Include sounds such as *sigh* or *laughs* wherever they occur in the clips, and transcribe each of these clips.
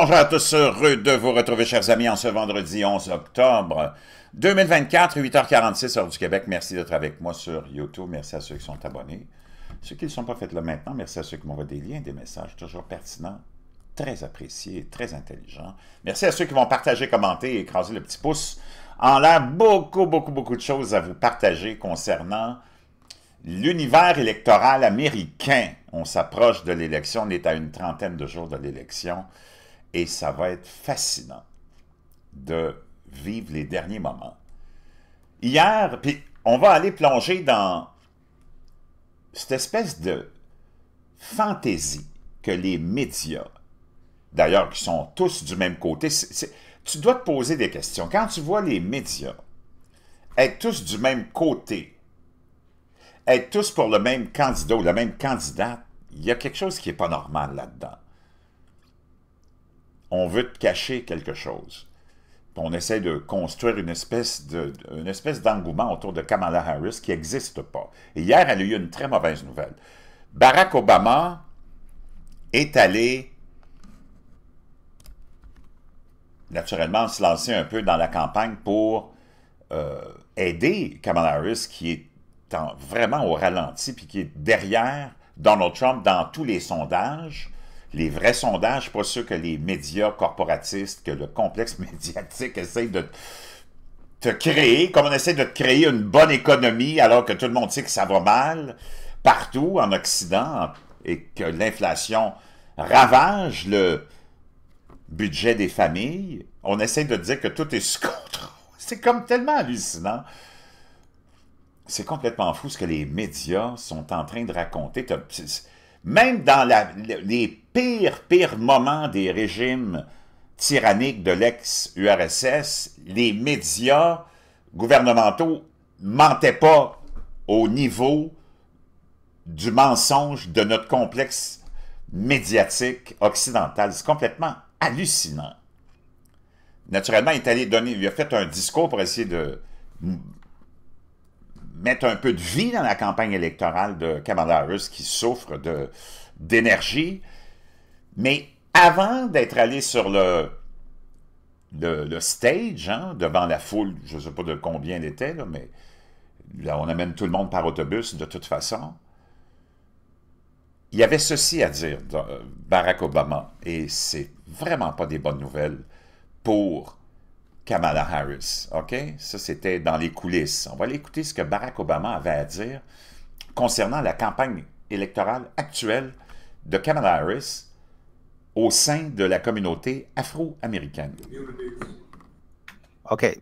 bonjour à tous, heureux de vous retrouver, chers amis, en ce vendredi 11 octobre 2024, 8h46, heure du Québec. Merci d'être avec moi sur YouTube. Merci à ceux qui sont abonnés. Ceux qui ne sont pas faits là maintenant, merci à ceux qui m'envoient des liens, des messages toujours pertinents, très appréciés, très intelligents. Merci à ceux qui vont partager, commenter et écraser le petit pouce. En l'air, beaucoup, beaucoup, beaucoup de choses à vous partager concernant l'univers électoral américain. On s'approche de l'élection, on est à une trentaine de jours de l'élection. Et ça va être fascinant de vivre les derniers moments. Hier, puis on va aller plonger dans cette espèce de fantaisie que les médias, d'ailleurs qui sont tous du même côté, tu dois te poser des questions. Quand tu vois les médias être tous du même côté, être tous pour le même candidat ou la même candidate, il y a quelque chose qui n'est pas normal là-dedans on veut te cacher quelque chose. On essaie de construire une espèce espèce d'engouement autour de Kamala Harris qui n'existe pas. hier, elle a eu une très mauvaise nouvelle. Barack Obama est allé naturellement se lancer un peu dans la campagne pour euh, aider Kamala Harris qui est vraiment au ralenti puis qui est derrière Donald Trump dans tous les sondages les vrais sondages, pas ceux que les médias corporatistes, que le complexe *laughs* médiatique essaie de te créer, comme on essaie de te créer une bonne économie alors que tout le monde sait que ça va mal partout en Occident et que l'inflation ravage le budget des familles. On essaie de dire que tout est sous *laughs* contrôle. C'est comme tellement hallucinant. C'est complètement fou ce que les médias sont en train de raconter. Même dans les pires, pires moments des régimes tyranniques de l'ex-URSS, les médias gouvernementaux mentaient pas au niveau du mensonge de notre complexe médiatique occidental. C'est complètement hallucinant. Naturellement, il est allé donner, il a fait un discours pour essayer de mettre un peu de vie dans la campagne électorale de Kamala Harris qui souffre d'énergie. Mais avant d'être allé sur le, le, stage, hein, devant la foule, je ne sais pas de combien elle était, mais on amène tout le monde par autobus de toute façon. Il y avait ceci à dire Barack Obama, et c'est vraiment pas des bonnes nouvelles pour Kamala Harris. OK? Ça, c'était dans les coulisses. On va aller écouter ce que Barack Obama avait à dire concernant la campagne électorale actuelle de Kamala Harris au sein de la communauté afro-américaine. OK.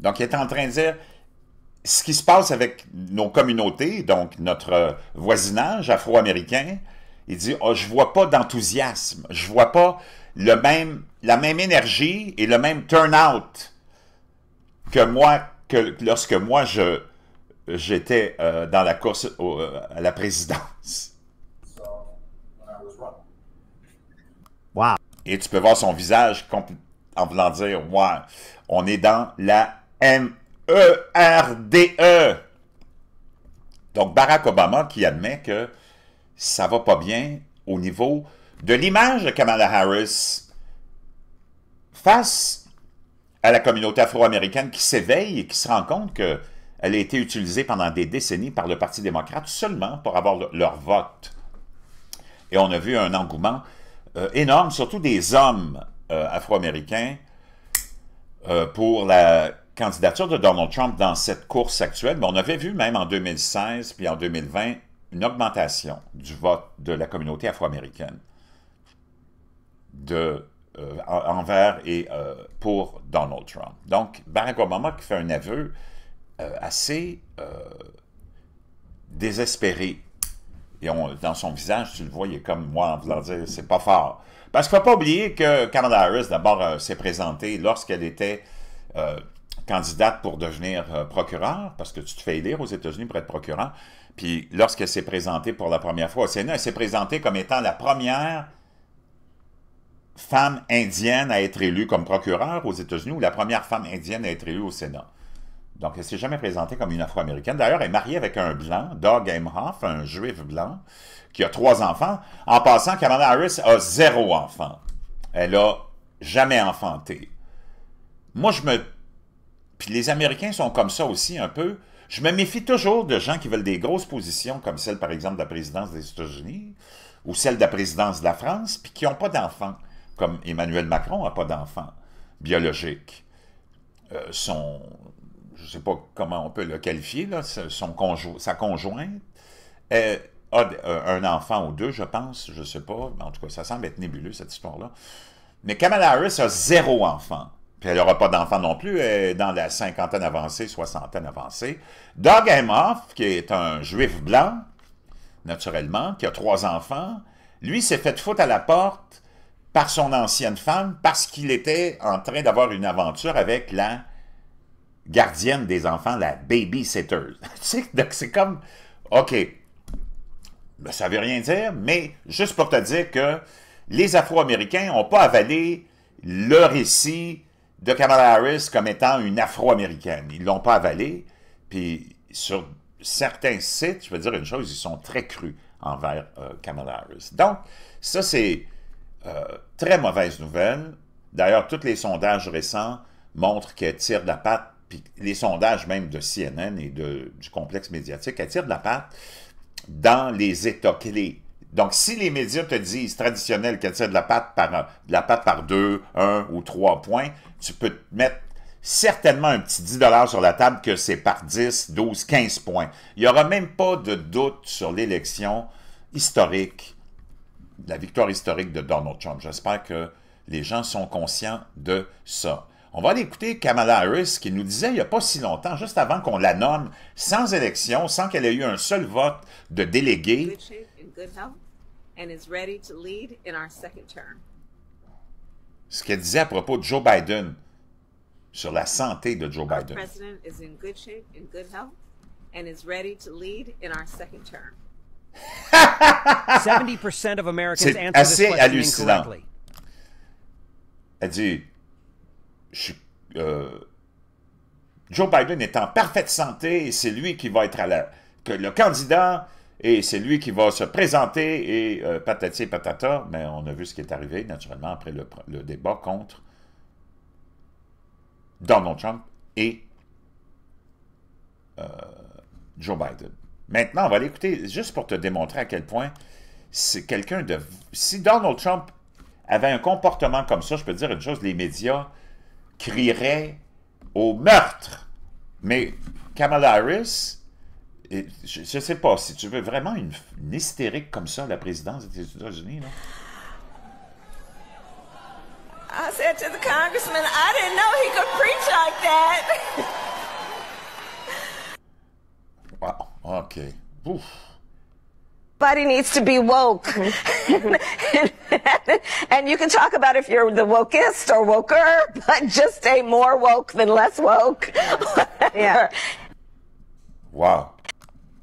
Donc, il est en train de dire ce qui se passe avec nos communautés, donc notre voisinage afro-américain, il dit oh, je vois pas d'enthousiasme, je vois pas le même, la même énergie et le même turnout que moi, que lorsque moi je j'étais euh, dans la course euh, à la présidence. Wow. Et tu peux voir son visage en voulant dire « Ouais, on est dans la m e r d e. Donc, Barack Obama qui admet que ça va pas bien au niveau de l'image de Kamala Harris face à la communauté afro-américaine qui s'éveille et qui se rend compte que elle a été utilisée pendant des décennies par le Parti démocrate seulement pour avoir leur vote. Et on a vu un engouement euh, énorme, surtout des hommes euh, afro-américains, euh, pour la candidature de Donald Trump dans cette course actuelle. on avait vu même en 2016 puis en 2020 une augmentation du vote de la communauté afro-américaine envers et pour Donald Trump. Donc, Barack Obama qui fait un aveu assez désespéré et dans son visage, tu le vois, il est comme moi en voulant dire c'est pas fort. Parce qu'il ne faut pas oublier que Kamala Harris, d'abord, euh, s'est présentée lorsqu'elle était euh, candidate pour devenir euh, procureur, parce que tu te fais élire aux États-Unis pour être procureur. Puis lorsqu'elle s'est présentée pour la première fois au Sénat, elle s'est présentée comme étant la première femme indienne à être élue comme procureur aux États-Unis ou la première femme indienne à être élue au Sénat. Donc, elle s'est jamais présentée comme une Afro-Américaine. D'ailleurs, elle est mariée avec un blanc, Doug Emhoff, un juif blanc, qui a trois enfants. En passant, Kamala Harris a zéro enfant. Elle a jamais enfanté. Moi, je me... Puis les Américains sont comme ça aussi un peu. Je me méfie toujours de gens qui veulent des grosses positions, comme celle, par exemple, de la présidence des États-Unis ou celle de la présidence de la France, puis qui n'ont pas d'enfants, comme Emmanuel Macron n'a pas d'enfants biologiques. Euh, son, je ne sais pas comment on peut le qualifier, son sa conjointe, euh, a euh, un enfant ou deux, je pense, je ne sais pas. En tout cas, ça semble être nébuleux, cette histoire-là. Mais Kamala Harris a zéro enfant. Puis elle n'aura pas d'enfant non plus, dans la cinquantaine avancée, soixantaine avancée. Doug Emhoff, qui est un juif blanc, naturellement, qui a trois enfants, lui s'est fait foutre à la porte par son ancienne femme parce qu'il était en train d'avoir une aventure avec la gardienne des enfants, la babysitter. *laughs* donc c'est comme, OK, ça ben, ça veut rien dire, mais juste pour te dire que les Afro-Américains n'ont pas avalé le récit de Kamala Harris comme étant une Afro-Américaine. Ils ne l'ont pas avalé, puis sur certains sites, je veux dire une chose, ils sont très crus envers euh, Kamala Harris. Donc, ça c'est euh, très mauvaise nouvelle. D'ailleurs, tous les sondages récents montrent qu'elle tire la patte puis les sondages même de CNN et du complexe médiatique attirent de la patte dans les états clés. Donc, si les médias te disent traditionnel qu'elle tire de la patte par de la patte par deux, un ou trois points, tu peux te mettre certainement un petit 10 sur la table que c'est par 10, 12, 15 points. Il n'y aura même pas de doute sur l'élection historique, la victoire historique de Donald Trump. J'espère que les gens sont conscients de ça. On va aller écouter Kamala Harris qui nous disait il n'y a pas si longtemps, juste avant qu'on la nomme, sans élection, sans qu'elle ait eu un seul vote de délégué. Ce qu'elle disait à propos de Joe Biden, sur la santé de Joe Biden. C'est assez hallucinant. Elle dit euh, Joe Biden est en parfaite santé et c'est lui qui va être que le candidat et c'est lui qui va se présenter et patatier, euh, patati patata, mais on a vu ce qui est arrivé naturellement après le, débat contre Donald Trump et euh, Joe Biden. Maintenant, on va l'écouter juste pour te démontrer à quel point c'est quelqu'un de... Si Donald Trump avait un comportement comme ça, je peux dire une chose, les médias crierait au meurtre. Mais Kamala Harris, je ne sais pas, si tu veux vraiment une, hystérique comme ça, la présidence des États-Unis, là. wow, OK. Ouf. Everybody needs to be woke. Mm-hmm. *laughs* and you can talk about if you're the wokest or woker, but just stay more woke than less woke. *laughs* yeah. Wow.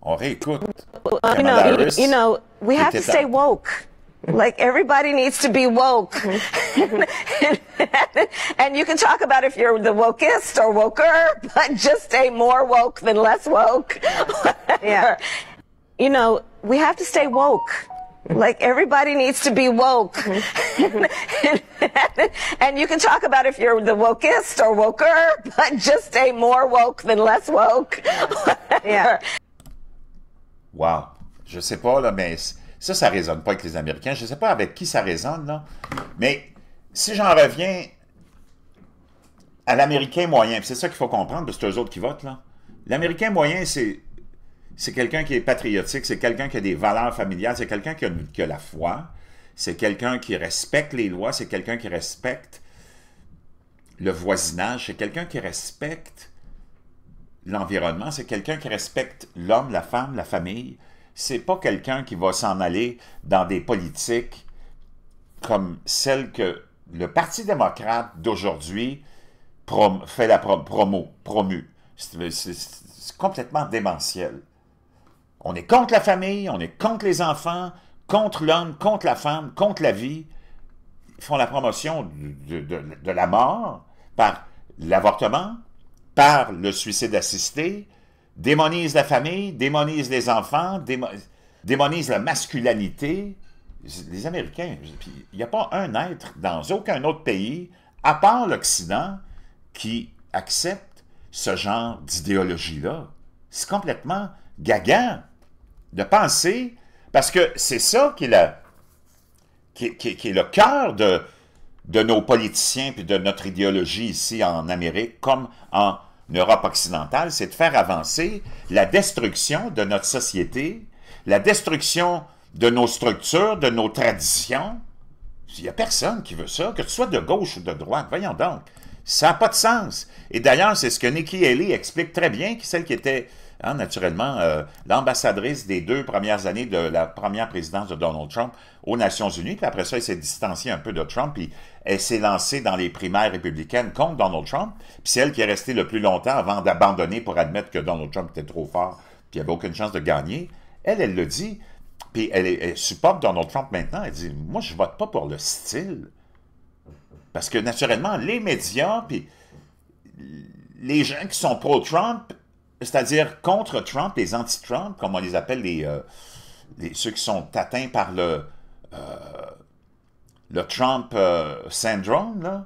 On réécoute. Well, you, know, you, you know, we have to stay woke. *laughs* Like everybody needs to be woke. Mm-hmm. and you can talk about if you're the wokest or woker, but just stay more woke than less woke. yeah. you know, we have to stay woke. Like everybody needs to be woke. *laughs* and, you can talk about if you're the wokest or woker, but just stay more woke than less woke. yeah. *laughs* Wow. Je sais pas, là, mais ça, ça résonne pas avec les Américains. Je sais pas avec qui ça résonne, là. Mais si j'en reviens à l'Américain moyen, c'est ça qu'il faut comprendre, parce que c'est eux autres qui votent, là. L'Américain moyen, c'est c'est quelqu'un qui est patriotique, c'est quelqu'un qui a des valeurs familiales, c'est quelqu'un qui, a, la foi, c'est quelqu'un qui respecte les lois, c'est quelqu'un qui respecte le voisinage, c'est quelqu'un qui respecte l'environnement, c'est quelqu'un qui respecte l'homme, la femme, la famille. C'est pas quelqu'un qui va s'en aller dans des politiques comme celles que le Parti démocrate d'aujourd'hui fait la promo, promue. C'est complètement démentiel. On est contre la famille, on est contre les enfants, contre l'homme, contre la femme, contre la vie. Ils font la promotion de, la mort par l'avortement, par le suicide assisté, démonisent la famille, démonisent les enfants, démonisent la masculinité. Les Américains, il n'y a pas un être dans aucun autre pays, à part l'Occident, qui accepte ce genre d'idéologie-là. C'est complètement gagant de penser, parce que c'est ça qui est, qui, est le cœur de, de nos politiciens et de notre idéologie ici en Amérique comme en Europe occidentale, c'est de faire avancer la destruction de notre société, la destruction de nos structures, de nos traditions. Il n'y a personne qui veut ça, que ce soit de gauche ou de droite, voyons donc. Ça n'a pas de sens. Et d'ailleurs, c'est ce que Nikki Haley explique très bien, celle qui était Hein, naturellement, euh, l'ambassadrice des deux premières années de la première présidence de Donald Trump aux Nations Unies. Puis après ça, elle s'est distanciée un peu de Trump. Puis elle s'est lancée dans les primaires républicaines contre Donald Trump. Puis c'est elle qui est restée le plus longtemps avant d'abandonner pour admettre que Donald Trump était trop fort. Puis il n'y avait aucune chance de gagner. Elle, elle le dit. Puis elle, elle, supporte Donald Trump maintenant. Elle dit Moi, je vote pas pour le style. Parce que naturellement, les médias, puis les gens qui sont pro-Trump, c'est-à-dire contre Trump, les anti-Trump, comme on les appelle, les, euh, ceux qui sont atteints par le, euh, le Trump euh, syndrome,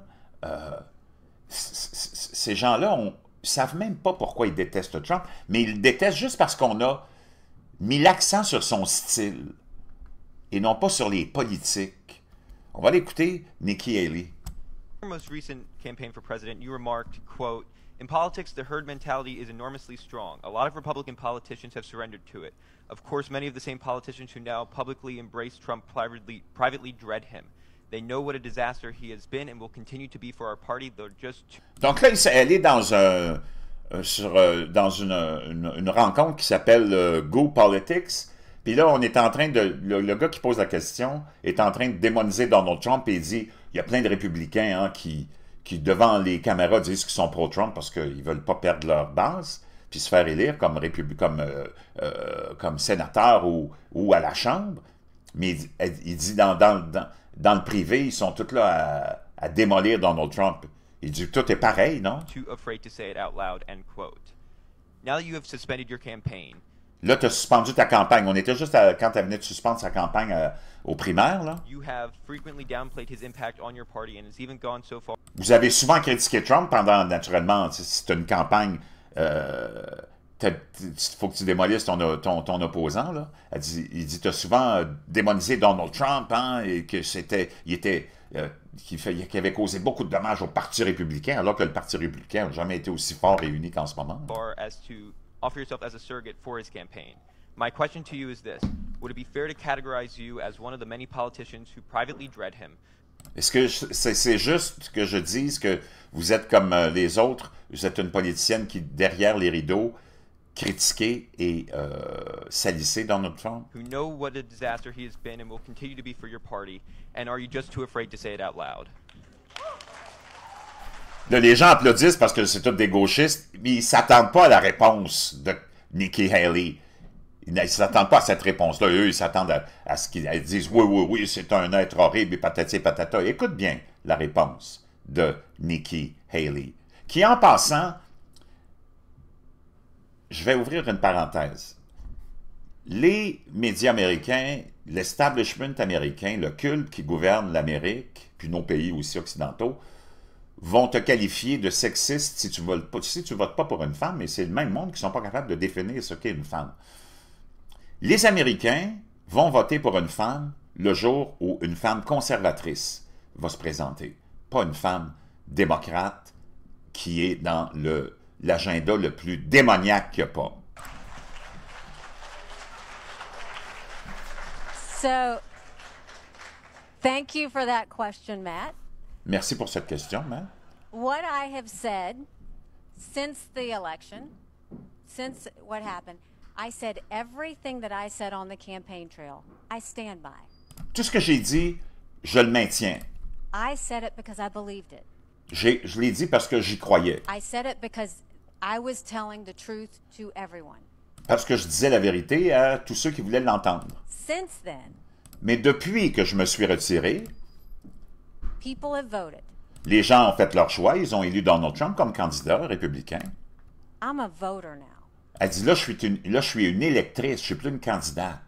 ces gens-là ne savent même pas pourquoi ils détestent Trump, mais ils le détestent juste parce qu'on a mis l'accent sur son style et non pas sur les politiques. On va l'écouter, Nikki Haley. most recent campaign for president, you remarked, quote, In politics, the herd mentality is enormously strong. A lot of Republican politicians have surrendered to it. Of course, many of the same politicians who now publicly embrace Trump privately, privately dread him. They know what a disaster he has been and will continue to be for our party. They're just Donc là, elle est dans un euh, sur euh, dans une, une, une rencontre qui s'appelle euh, Go Politics. Puis là, on est en train de le, le, gars qui pose la question est en train de démoniser Donald Trump et il dit il y a plein de républicains hein, qui qui, devant les caméras, disent qu'ils sont pro-Trump parce qu'ils ne veulent pas perdre leur base, puis se faire élire comme, comme, euh, euh, comme sénateur ou, ou, à la Chambre. Mais il, dit dans, dans, le privé, ils sont tous là à, démolir Donald Trump. Il dit tout est pareil, non? Là, tu as suspendu ta campagne. On était juste à, quand elle venait de suspendre sa campagne à, euh, au primaire. Là. Vous avez souvent critiqué Trump pendant, naturellement, c'est une campagne, il euh, faut que tu démolisses ton, ton, opposant. Là. dit, il dit, tu as souvent euh, démonisé Donald Trump hein, et que c'était, il était... Euh, avait causé beaucoup de dommages au Parti républicain, alors que le Parti républicain n'a jamais été aussi fort et unique qu'en ce moment. Would it be fair to categorize you as one of the many politicians who privately dread him? Est-ce que c'est juste que je dise que vous êtes comme euh, les autres, vous êtes une politicienne qui, derrière les rideaux, critiquez et euh, salissez dans notre forme? Who know what a disaster he has been and will continue to be for your party, and are you just too afraid to say it out loud? Là, les gens applaudissent parce que c'est tout des gauchistes, mais ils s'attendent pas à la réponse de Nikki Haley. Ils ne s'attendent pas à cette réponse-là. Eux, ils s'attendent à, ce qu'ils disent oui, oui, oui, c'est un être horrible et patati patata. Écoute bien la réponse de Nikki Haley, qui en passant, je vais ouvrir une parenthèse. Les médias américains, l'establishment américain, le culte qui gouverne l'Amérique, puis nos pays aussi occidentaux, vont te qualifier de sexiste si tu votes pas, si tu votes pas pour une femme, mais c'est le même monde qui sont pas capables de définir ce qu'est une femme. Les Américains vont voter pour une femme le jour où une femme conservatrice va se présenter, pas une femme démocrate qui est dans l'agenda le, plus démoniaque qu'il n'y a pas. So, thank you for that Merci pour cette question, Matt. What I have said since the election, since what happened, tout ce que j'ai dit, je le maintiens. je l'ai dit parce que j'y croyais. Parce que je disais la vérité à tous ceux qui voulaient l'entendre. Mais depuis que je me suis retiré, les gens ont fait leur choix, ils ont élu Donald Trump comme candidat républicain. I'm a voter now. Elle dit, là, je suis une, là, je suis une électrice, je suis plus une candidate.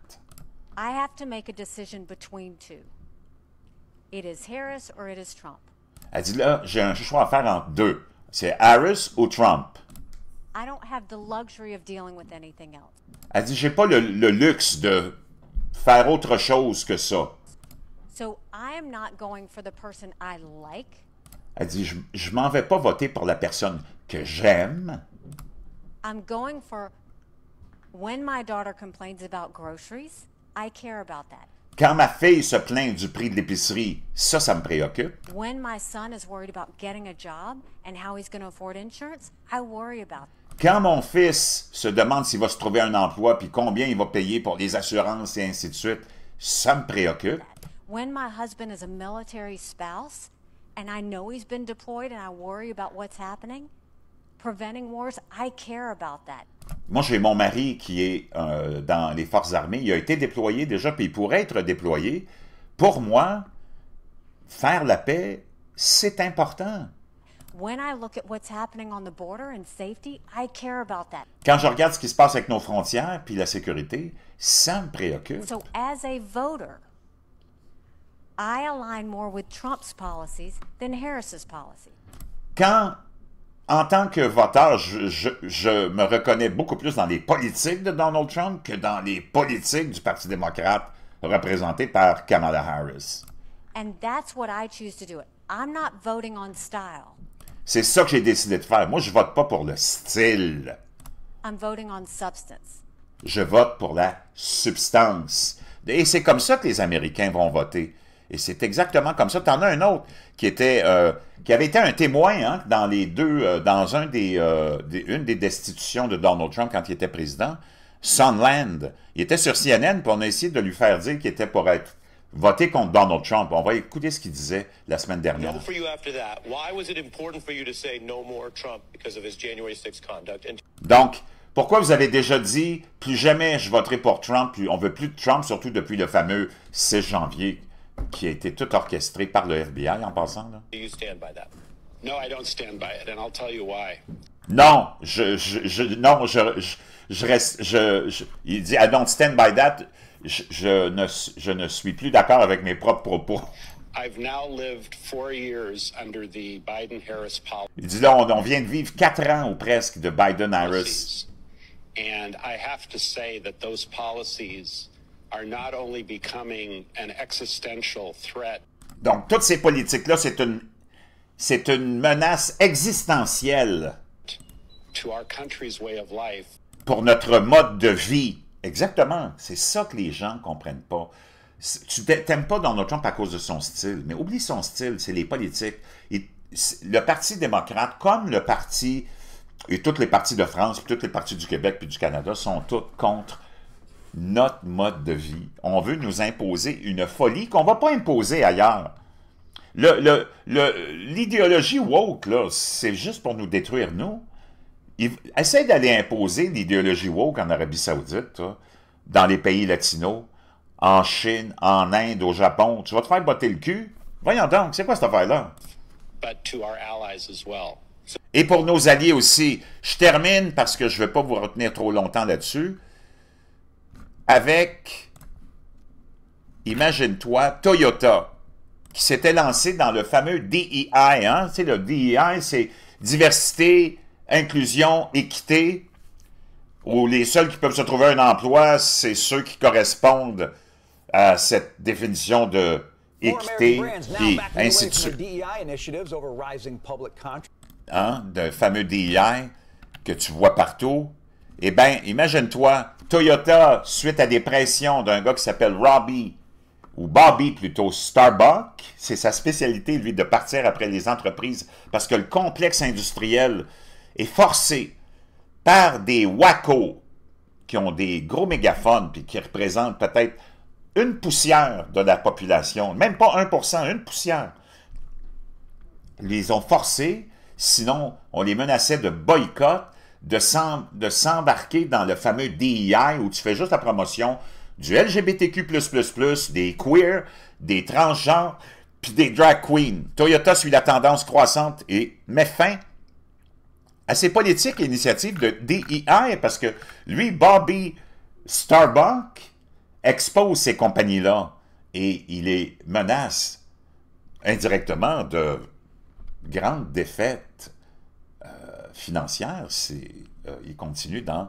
Elle dit, là, j'ai un choix à faire entre deux. C'est Harris ou Trump. Elle dit, j'ai pas le, luxe de faire autre chose que ça. Elle dit, je, ne m'en vais pas voter pour la personne que j'aime. I'm going for when my daughter complains about groceries, I care about that. Quand ma fille se plaint du prix de l'épicerie, ça, ça me préoccupe. When my son is worried about getting a job and how he's going to afford insurance, I worry about that. Quand mon fils se demande s'il va se trouver un emploi puis combien il va payer pour les assurances et ainsi de suite, ça me préoccupe. When my husband is a military spouse and I know he's been deployed and I worry about what's happening, preventing wars, care about that. Moi, j'ai mon mari qui est euh, dans les forces armées. Il a été déployé déjà, puis il pourrait être déployé. Pour moi, faire la paix, c'est important. Quand je regarde ce qui se passe avec nos frontières puis la sécurité, ça me préoccupe. So as a voter, I align more with Trump's policies than Harris's policy. Quand en tant que voteur, je, me reconnais beaucoup plus dans les politiques de Donald Trump que dans les politiques du Parti démocrate représenté par Kamala Harris. C'est ça que j'ai décidé de faire. Moi, je vote pas pour le style. Je vote pour la substance. Et c'est comme ça que les Américains vont voter. Et c'est exactement comme ça. Tu en as un autre qui était euh, qui avait été un témoin hein, dans les deux, euh, dans un euh, des, une des destitutions de Donald Trump quand il était président, Sunland. Il était sur CNN, puis on a essayé de lui faire dire qu'il était pour être voté contre Donald Trump. On va écouter ce qu'il disait la semaine dernière. Donc, pourquoi vous avez déjà dit plus jamais je voterai pour Trump, on on veut plus de Trump, surtout depuis le fameux 6 janvier qui a été tout orchestré par le FBI en passant. Là. Non, je, je, je non, je, je, je reste, je, il dit, I don't stand by that. Je, ne, je ne suis plus d'accord avec mes propres propos. I've now lived years under the Biden-Harris policy. Il dit là, on, on, vient de vivre quatre ans ou presque de Biden-Harris. And I have to say that those policies donc, toutes ces politiques-là, c'est une, c'est une menace existentielle pour notre mode de vie. Exactement. C'est ça que les gens ne comprennent pas. Tu t'aimes pas Donald Trump à cause de son style, mais oublie son style, c'est les politiques. le Parti démocrate, comme le Parti, et toutes les partis de France, puis toutes les partis du Québec, puis du Canada, sont toutes contre notre mode de vie. On veut nous imposer une folie qu'on ne va pas imposer ailleurs. L'idéologie le, woke, c'est juste pour nous détruire, nous. Il, d'aller imposer l'idéologie woke en Arabie Saoudite, dans les pays latinos, en Chine, en Inde, au Japon. Tu vas te faire botter le cul. Voyons donc, c'est quoi cette affaire-là? Et pour nos alliés aussi, je termine parce que je ne veux pas vous retenir trop longtemps là-dessus avec, imagine-toi, Toyota, qui s'était lancé dans le fameux DEI. Hein? Tu sais, le DEI, c'est diversité, inclusion, équité, où les seuls qui peuvent se trouver un emploi, c'est ceux qui correspondent à cette définition de équité et ainsi de suite. E hein, d'un fameux DEI que tu vois partout. Eh bien, imagine-toi, Toyota, suite à des pressions d'un gars qui s'appelle Robbie, ou Bobby plutôt, Starbuck, c'est sa spécialité, lui, de partir après les entreprises, parce que le complexe industriel est forcé par des WACO, qui ont des gros mégaphones, puis qui représentent peut-être une poussière de la population, même pas 1%, une poussière. Ils les ont forcés, sinon on les menaçait de boycott, de s'embarquer dans le fameux DEI où tu fais juste la promotion du LGBTQ++, des queer, des transgenres, puis des drag queens. Toyota suit la tendance croissante et met fin à ses politiques et initiatives de DEI parce que lui, Bobby Starbuck, expose ces compagnies-là et il les menace indirectement de grandes défaites financière, c'est, euh, il continue dans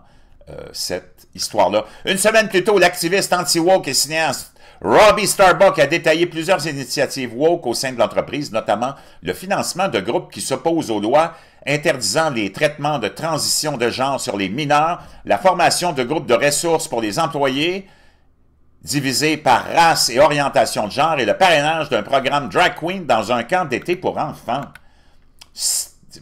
euh, cette histoire-là. Une semaine plus tôt, l'activiste anti-woke et cinéaste Robbie Starbuck a détaillé plusieurs initiatives woke au sein de l'entreprise, notamment le financement de groupes qui s'opposent aux lois interdisant les traitements de transition de genre sur les mineurs, la formation de groupes de ressources pour les employés divisés par race et orientation de genre et le parrainage d'un programme drag queen dans un camp d'été pour enfants.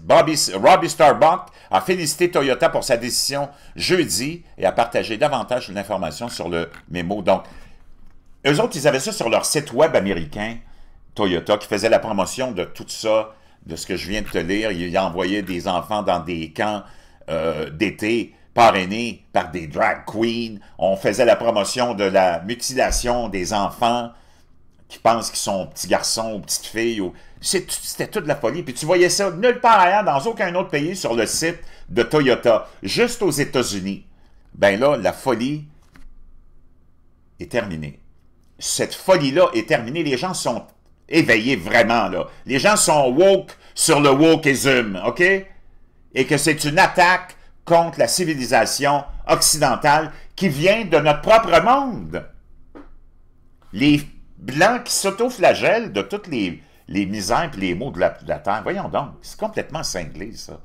Bobby, Robbie Starbuck a félicité Toyota pour sa décision jeudi et a partagé davantage d'informations sur le mémo. Donc, eux autres, ils avaient ça sur leur site web américain, Toyota, qui faisait la promotion de tout ça, de ce que je viens de te lire. Ils envoyaient des enfants dans des camps euh, d'été parrainés par des drag queens. On faisait la promotion de la mutilation des enfants qui pensent qu'ils sont petits garçons ou petites filles. Ou... C'était toute la folie. Puis tu voyais ça nulle part ailleurs, dans aucun autre pays, sur le site de Toyota, juste aux États-Unis. Ben là, la folie est terminée. Cette folie-là est terminée. Les gens sont éveillés vraiment, là. Les gens sont woke sur le wokeism, OK? Et que c'est une attaque contre la civilisation occidentale qui vient de notre propre monde. Les blanc qui flagelle de toutes les, les misères et les maux de la, terre. Voyons donc, c'est complètement cinglé, ça.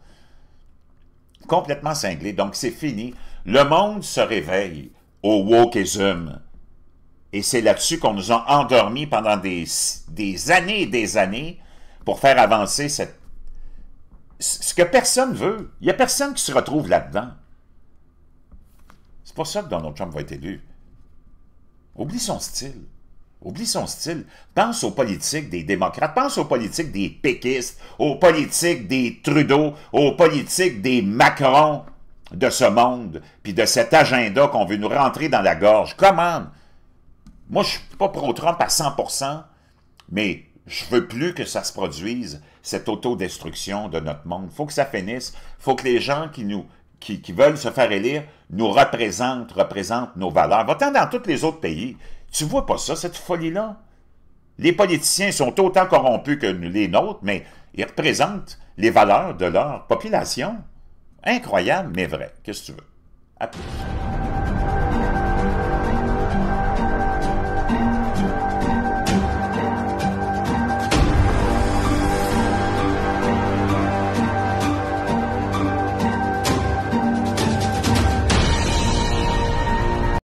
Complètement cinglé. Donc, c'est fini. Le monde se réveille au wokeism. Et c'est là-dessus qu'on nous a endormis pendant des, années et des années pour faire avancer cette, ce que personne veut. Il n'y a personne qui se retrouve là-dedans. C'est pour ça que Donald Trump va être élu. Oublie son style. Oublie son style. Pense aux politiques des démocrates, pense aux politiques des péquistes, aux politiques des Trudeau, aux politiques des Macron de ce monde, puis de cet agenda qu'on veut nous rentrer dans la gorge. Commande! Moi, je suis pas pro-Trump à 100%, mais je veux plus que ça se produise, cette autodestruction de notre monde. faut que ça finisse. faut que les gens qui nous qui, veulent se faire élire nous représentent, représentent nos valeurs. va dans tous les autres pays. Tu vois pas ça, cette folie-là? Les politiciens sont autant corrompus que les nôtres, mais ils représentent les valeurs de leur population. Incroyable, mais vrai. Qu'est-ce que tu veux? À plus.